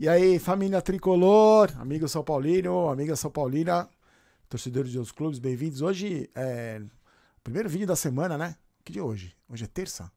E aí, família tricolor, amigo São Paulino, amiga São Paulina, torcedores de outros clubes, bem-vindos. Hoje é primeiro vídeo da semana, né? Que dia é hoje? Hoje é terça?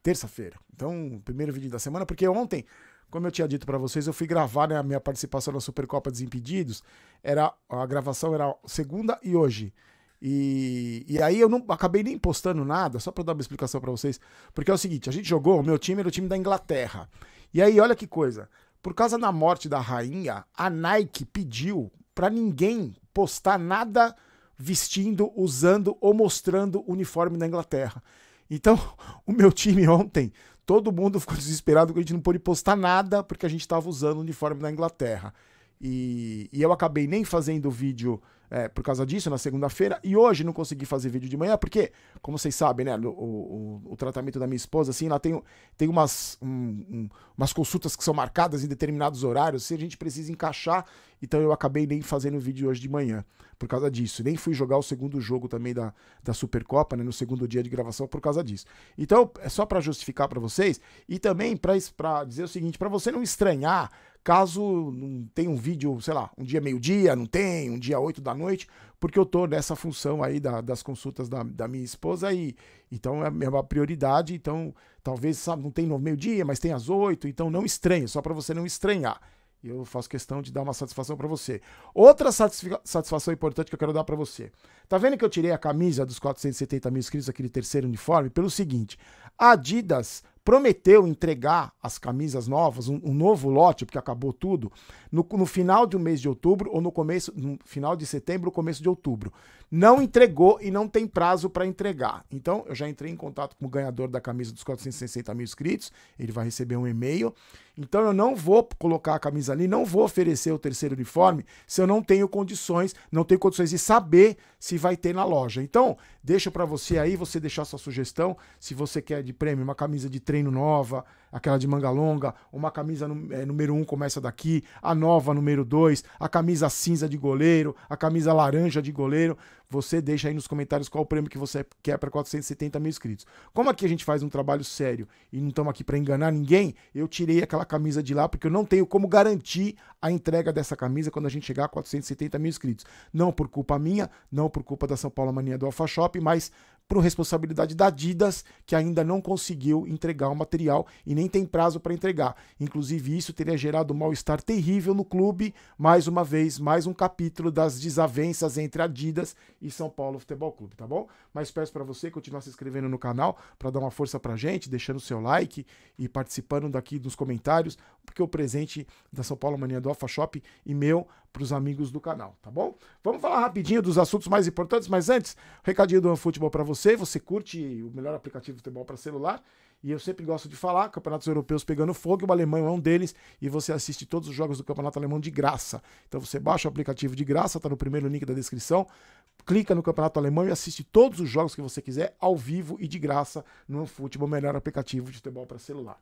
Terça-feira. Então, primeiro vídeo da semana, porque ontem, como eu tinha dito para vocês, eu fui gravar né, a minha participação na Supercopa Desimpedidos. Era, a gravação era segunda e hoje. E, e aí eu não acabei nem postando nada, só para dar uma explicação para vocês. Porque é o seguinte, a gente jogou, o meu time era o time da Inglaterra. E aí, olha que coisa. Por causa da morte da rainha, a Nike pediu para ninguém postar nada vestindo, usando ou mostrando uniforme na Inglaterra. Então, o meu time ontem, todo mundo ficou desesperado porque a gente não pôde postar nada porque a gente estava usando o uniforme na Inglaterra. E, e eu acabei nem fazendo vídeo é, por causa disso na segunda-feira. E hoje não consegui fazer vídeo de manhã, porque, como vocês sabem, né? O, o, o tratamento da minha esposa, assim, ela tem, tem umas, um, um, umas consultas que são marcadas em determinados horários, se a gente precisa encaixar. Então eu acabei nem fazendo vídeo hoje de manhã por causa disso. Nem fui jogar o segundo jogo também da, da Supercopa, né? No segundo dia de gravação por causa disso. Então, é só para justificar para vocês e também para dizer o seguinte: para você não estranhar Caso não tenha um vídeo, sei lá, um dia meio-dia, não tem, um dia oito da noite, porque eu tô nessa função aí da, das consultas da, da, minha esposa e então é a minha prioridade, então talvez, sabe, não tem no meio-dia, mas tem às oito, então não estranhe, só para você não estranhar. Eu faço questão de dar uma satisfação para você. Outra satisfação importante que eu quero dar para você. Tá vendo que eu tirei a camisa dos 470 mil inscritos, aquele terceiro uniforme? Pelo seguinte, a Adidas prometeu entregar as camisas novas, um, um novo lote, porque acabou tudo, no, no, final de um mês de outubro ou no começo, no final de setembro, começo de outubro. Não entregou e não tem prazo para entregar. Então, eu já entrei em contato com o ganhador da camisa dos 460 mil inscritos, ele vai receber um e-mail. Então, eu não vou colocar a camisa ali, não vou oferecer o terceiro uniforme se eu não tenho condições, não tenho condições de saber se vai ter na loja. Então, deixa para você aí, você deixar sua sugestão, se você quer de prêmio uma camisa de 3 treino nova, aquela de manga longa, uma camisa eh, número um começa daqui, a nova número dois, a camisa cinza de goleiro, a camisa laranja de goleiro. Você deixa aí nos comentários qual o prêmio que você quer para 470 mil inscritos. Como aqui a gente faz um trabalho sério e não estamos aqui para enganar ninguém, eu tirei aquela camisa de lá porque eu não tenho como garantir a entrega dessa camisa quando a gente chegar a 470 mil inscritos. Não por culpa minha, não por culpa da São Paulo Mania do Alpha Shop, mas por responsabilidade da Adidas, que ainda não conseguiu entregar o material e nem tem prazo para entregar. Inclusive, isso teria gerado um mal-estar terrível no clube. Mais uma vez, mais um capítulo das desavenças entre Adidas e São Paulo Futebol Clube, tá bom? Mas peço para você continuar se inscrevendo no canal para dar uma força para gente, deixando o seu like e participando daqui nos comentários, porque o presente da São Paulo Mania do Alpha Shop e meu para os amigos do canal, tá bom? Vamos falar rapidinho dos assuntos mais importantes, mas antes, recadinho do Futebol para você. Você curte o melhor aplicativo de futebol para celular? E eu sempre gosto de falar, campeonatos europeus pegando fogo, o alemão é um deles, e você assiste todos os jogos do campeonato alemão de graça. Então você baixa o aplicativo de graça, tá no primeiro link da descrição, clica no campeonato alemão e assiste todos os jogos que você quiser ao vivo e de graça no futebol melhor aplicativo de futebol para celular.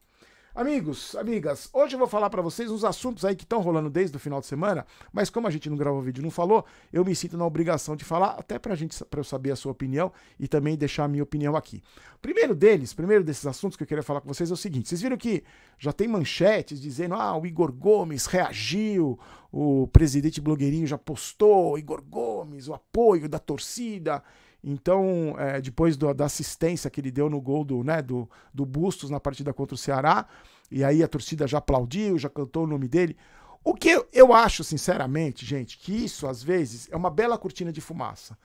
Amigos, amigas, hoje eu vou falar para vocês uns assuntos aí que estão rolando desde o final de semana, mas como a gente não gravou vídeo, não falou, eu me sinto na obrigação de falar até pra gente para eu saber a sua opinião e também deixar a minha opinião aqui. Primeiro deles, primeiro desses assuntos que eu queria falar com vocês é o seguinte, vocês viram que já tem manchetes dizendo: "Ah, o Igor Gomes reagiu, o presidente blogueirinho já postou, Igor Gomes, o apoio da torcida" Então, é, depois do, da assistência que ele deu no gol do, né, do, do Bustos na partida contra o Ceará, e aí a torcida já aplaudiu, já cantou o nome dele. O que eu acho, sinceramente, gente, que isso às vezes é uma bela cortina de fumaça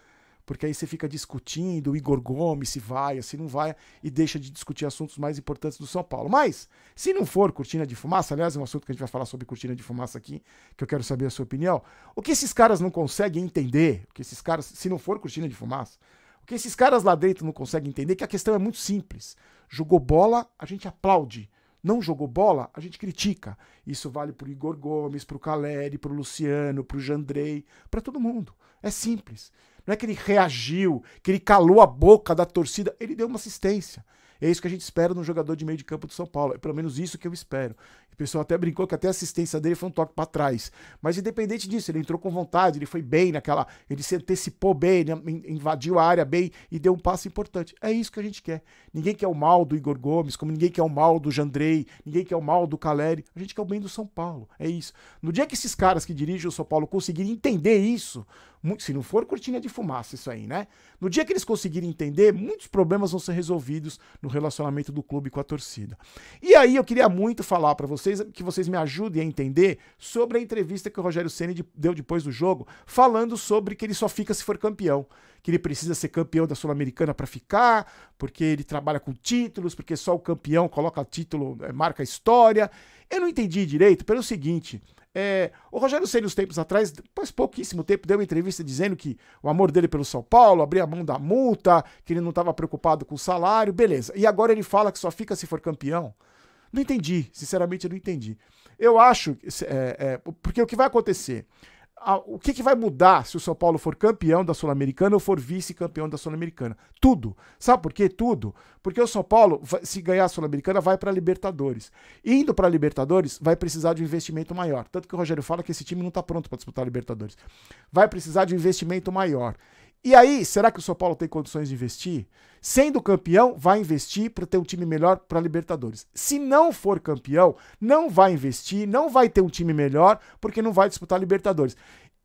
porque aí você fica discutindo, o Igor Gomes se vai, se não vai, e deixa de discutir assuntos mais importantes do São Paulo. Mas, se não for cortina de fumaça, aliás, é um assunto que a gente vai falar sobre cortina de fumaça aqui, que eu quero saber a sua opinião. O que esses caras não conseguem entender, o que esses caras, se não for cortina de fumaça, o que esses caras lá dentro não conseguem entender, que a questão é muito simples. Jogou bola, a gente aplaude não jogou bola, a gente critica. Isso vale para Igor Gomes, para o Caleri, para o Luciano, para o Jandrei, para todo mundo. É simples. Não é que ele reagiu, que ele calou a boca da torcida, ele deu uma assistência. É isso que a gente espera num jogador de meio de campo do São Paulo. É pelo menos isso que eu espero. O pessoal até brincou que até a assistência dele foi um toque para trás. Mas independente disso, ele entrou com vontade, ele foi bem naquela. Ele se antecipou bem, né, invadiu a área bem e deu um passo importante. É isso que a gente quer. Ninguém quer o mal do Igor Gomes, como ninguém quer o mal do Jandrei, ninguém quer o mal do Caleri. A gente quer o bem do São Paulo. É isso. No dia que esses caras que dirigem o São Paulo conseguirem entender isso, se não for cortina de fumaça isso aí, né? No dia que eles conseguirem entender, muitos problemas vão ser resolvidos no relacionamento do clube com a torcida. E aí eu queria muito falar para vocês, que vocês me ajudem a entender sobre a entrevista que o Rogério Ceni deu depois do jogo, falando sobre que ele só fica se for campeão que ele precisa ser campeão da Sul-Americana para ficar, porque ele trabalha com títulos, porque só o campeão coloca título, é, marca a história. Eu não entendi direito pelo seguinte. É, o Rogério Ceni, uns tempos atrás, faz pouquíssimo tempo, deu uma entrevista dizendo que o amor dele pelo São Paulo, abria a mão da multa, que ele não estava preocupado com o salário, beleza. E agora ele fala que só fica se for campeão. Não entendi, sinceramente eu não entendi. Eu acho, é, é, porque o que vai acontecer? o que, que, vai mudar se o São Paulo for campeão da Sul-Americana ou for vice-campeão da Sul-Americana? Tudo. Sabe por quê? Tudo. Porque o São Paulo, se ganhar a Sul-Americana, vai para a Libertadores. Indo para a Libertadores, vai precisar de um investimento maior. Tanto que o Rogério fala que esse time não está pronto para disputar a Libertadores. Vai precisar de um investimento maior. E aí, será que o São Paulo tem condições de investir? Sendo campeão, vai investir para ter um time melhor para a Libertadores. Se não for campeão, não vai investir, não vai ter um time melhor, porque não vai disputar a Libertadores.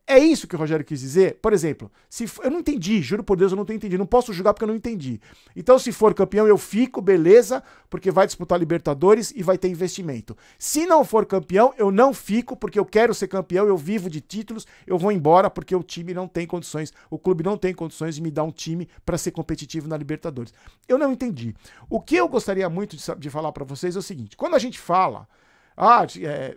É isso que o Rogério quis dizer? Por exemplo, se eu não entendi, juro por Deus, eu não tenho entendido. Não posso julgar porque eu não entendi. Então, se for campeão, eu fico, beleza, porque vai disputar Libertadores e vai ter investimento. Se não for campeão, eu não fico, porque eu quero ser campeão, eu vivo de títulos, eu vou embora porque o time não tem condições, o clube não tem condições de me dar um time para ser competitivo na Libertadores. Eu não entendi. O que eu gostaria muito de, de falar para vocês é o seguinte: quando a gente fala ah, é,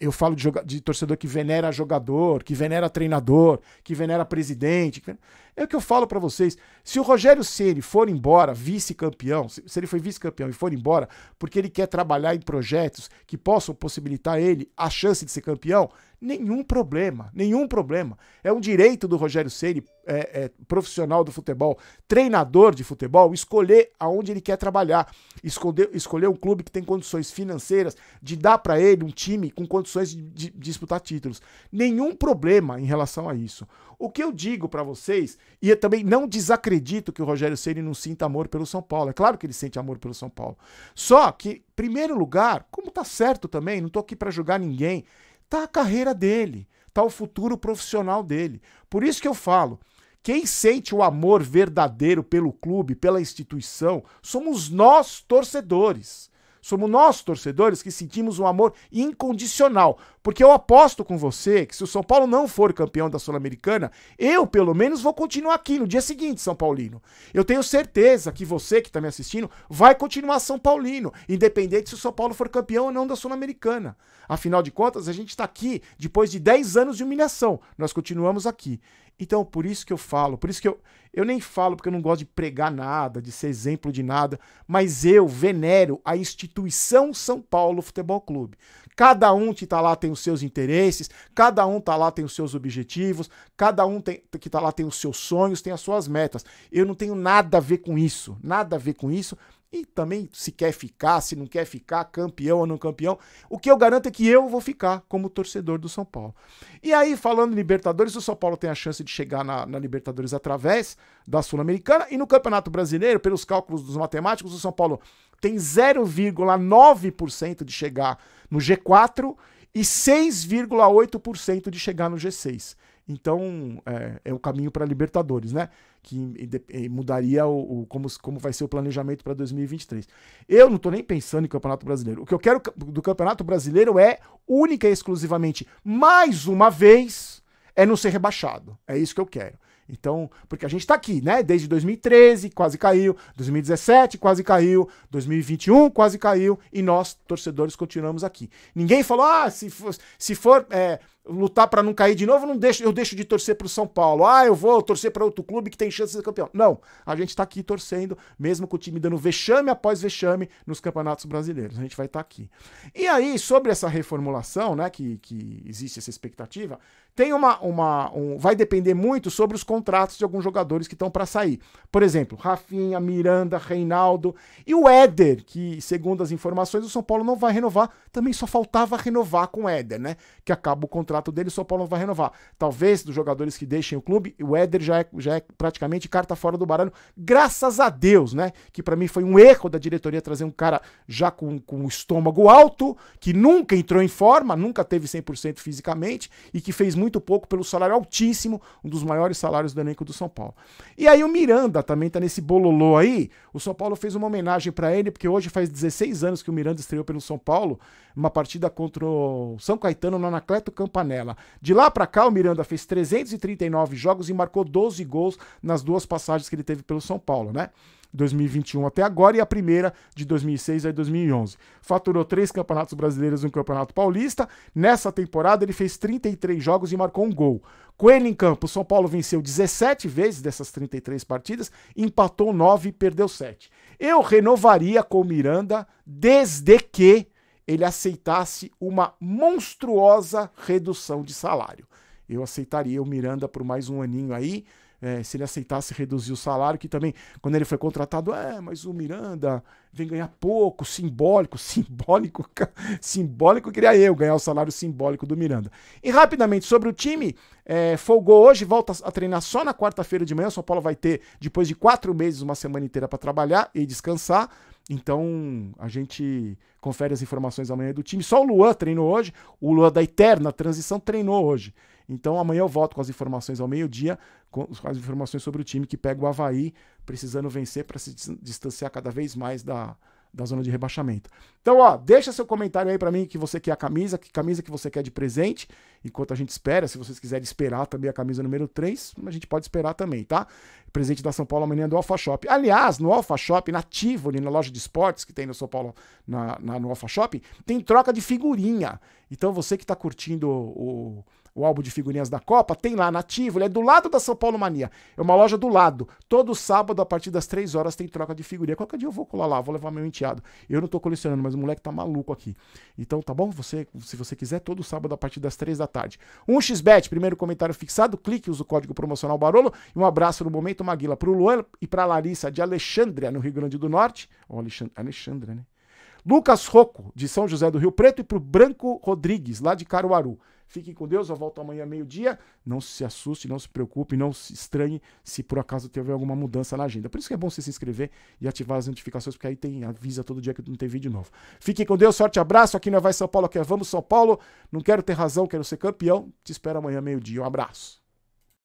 eu falo de, de, torcedor que venera jogador, que venera treinador, que venera presidente. Que venera... É o que eu falo para vocês. Se o Rogério Ceni for embora, vice-campeão, se ele foi vice-campeão e for embora, porque ele quer trabalhar em projetos que possam possibilitar ele a chance de ser campeão, Nenhum problema, nenhum problema. É um direito do Rogério Ceni, é, é, profissional do futebol, treinador de futebol, escolher aonde ele quer trabalhar, escolher, escolher um clube que tem condições financeiras de dar para ele um time com condições de, de, de disputar títulos. Nenhum problema em relação a isso. O que eu digo para vocês, e eu também não desacredito que o Rogério Ceni não sinta amor pelo São Paulo. É claro que ele sente amor pelo São Paulo. Só que, primeiro lugar, como tá certo também, não tô aqui para julgar ninguém tá a carreira dele, tá o futuro profissional dele. Por isso que eu falo, quem sente o amor verdadeiro pelo clube, pela instituição, somos nós torcedores. Somos nós, torcedores, que sentimos um amor incondicional. Porque eu aposto com você que se o São Paulo não for campeão da Sul-Americana, eu, pelo menos, vou continuar aqui no dia seguinte, São Paulino. Eu tenho certeza que você que está me assistindo vai continuar São Paulino, independente se o São Paulo for campeão ou não da Sul-Americana. Afinal de contas, a gente está aqui depois de 10 anos de humilhação. Nós continuamos aqui. Então, por isso que eu falo, por isso que eu, eu nem falo porque eu não gosto de pregar nada, de ser exemplo de nada, mas eu venero a instituição São Paulo Futebol Clube. Cada um que está lá tem os seus interesses, cada um está lá tem os seus objetivos, cada um tem, que está lá tem os seus sonhos, tem as suas metas. Eu não tenho nada a ver com isso, nada a ver com isso, e também se quer ficar, se não quer ficar, campeão ou não campeão. O que eu garanto é que eu vou ficar como torcedor do São Paulo. E aí, falando em Libertadores, o São Paulo tem a chance de chegar na, na Libertadores através da Sul-Americana. E no Campeonato Brasileiro, pelos cálculos dos matemáticos, o São Paulo tem 0,9% de chegar no G4 e 6,8% de chegar no G6. Então, é, é o caminho para Libertadores, né? Que e, e mudaria o, o, como, como vai ser o planejamento para 2023. Eu não estou nem pensando em Campeonato Brasileiro. O que eu quero do Campeonato Brasileiro é, única e exclusivamente, mais uma vez, é não ser rebaixado. É isso que eu quero. Então, porque a gente está aqui, né? Desde 2013 quase caiu, 2017 quase caiu, 2021 quase caiu e nós, torcedores, continuamos aqui. Ninguém falou, ah, se for, se for é, lutar para não cair de novo, não deixo, eu deixo de torcer para o São Paulo. Ah, eu vou torcer para outro clube que tem chance de ser campeão. Não, a gente está aqui torcendo, mesmo com o time dando vexame após vexame nos campeonatos brasileiros. A gente vai estar tá aqui. E aí, sobre essa reformulação, né, que, que existe essa expectativa, tem uma, uma um, vai depender muito sobre os contratos de alguns jogadores que estão para sair. Por exemplo, Rafinha, Miranda, Reinaldo e o Éder, que segundo as informações o São Paulo não vai renovar, também só faltava renovar com o Éder, né, que acaba o contrato contrato dele, o São Paulo não vai renovar. Talvez dos jogadores que deixem o clube, o Éder já é, já é praticamente carta fora do baralho. Graças a Deus, né? Que para mim foi um erro da diretoria trazer um cara já com, com o estômago alto, que nunca entrou em forma, nunca teve 100% fisicamente e que fez muito pouco pelo salário altíssimo, um dos maiores salários do elenco do São Paulo. E aí o Miranda também tá nesse bololô aí. O São Paulo fez uma homenagem para ele, porque hoje faz 16 anos que o Miranda estreou pelo São Paulo, uma partida contra o São Caetano no Anacleto Campanha panela. De lá para cá, o Miranda fez 339 jogos e marcou 12 gols nas duas passagens que ele teve pelo São Paulo, né? 2021 até agora e a primeira de 2006 a 2011. Faturou três campeonatos brasileiros e um campeonato paulista. Nessa temporada ele fez 33 jogos e marcou um gol. Com ele em campo, São Paulo venceu 17 vezes dessas 33 partidas, empatou 9 e perdeu 7. Eu renovaria com o Miranda desde que ele aceitasse uma monstruosa redução de salário. Eu aceitaria o Miranda por mais um aninho aí, é, se ele aceitasse reduzir o salário, que também, quando ele foi contratado, é, mas o Miranda vem ganhar pouco, simbólico, simbólico, simbólico queria eu ganhar o salário simbólico do Miranda. E rapidamente sobre o time, é, folgou hoje, volta a treinar só na quarta-feira de manhã. O São Paulo vai ter, depois de quatro meses, uma semana inteira para trabalhar e descansar. Então a gente confere as informações amanhã do time. Só o Luan treinou hoje, o Luan da Eterna Transição treinou hoje. Então amanhã eu volto com as informações ao meio-dia, com as informações sobre o time que pega o Havaí, precisando vencer para se distanciar cada vez mais da, da zona de rebaixamento. Então, ó, deixa seu comentário aí para mim que você quer a camisa, que camisa que você quer de presente, enquanto a gente espera, se vocês quiserem esperar também a camisa número 3, a gente pode esperar também, tá? Presente da São Paulo amanhã do Alfa Shop. Aliás, no Alfa Shop, na Tivoli, na loja de esportes que tem no São Paulo, na, na no Alfa Shop, tem troca de figurinha. Então, você que tá curtindo o, o o álbum de figurinhas da Copa, tem lá nativo, ele é do lado da São Paulo Mania. É uma loja do lado. Todo sábado, a partir das 3 horas, tem troca de figurinha. Qualquer dia eu vou colar lá, vou levar meu enteado. Eu não tô colecionando, mas o moleque tá maluco aqui. Então tá bom? Você, se você quiser, todo sábado a partir das 3 da tarde. 1xbet, primeiro comentário fixado, clique, usa o código promocional Barolo. E um abraço no momento, Maguila, pro Luan e pra Larissa de Alexandria, no Rio Grande do Norte. Ó, Alexandre, né? Lucas Rocco, de São José do Rio Preto, e pro Branco Rodrigues, lá de Caruaru. Fique com Deus, eu volto amanhã meio-dia. Não se assuste, não se preocupe, não se estranhe se por acaso tiver alguma mudança na agenda. Por isso que é bom você se inscrever e ativar as notificações, porque aí tem avisa todo dia que não tem vídeo novo. Fique com Deus, sorte, abraço. Aqui não é Vai São Paulo, aqui é Vamos São Paulo. Não quero ter razão, quero ser campeão. Te espero amanhã meio-dia. Um abraço.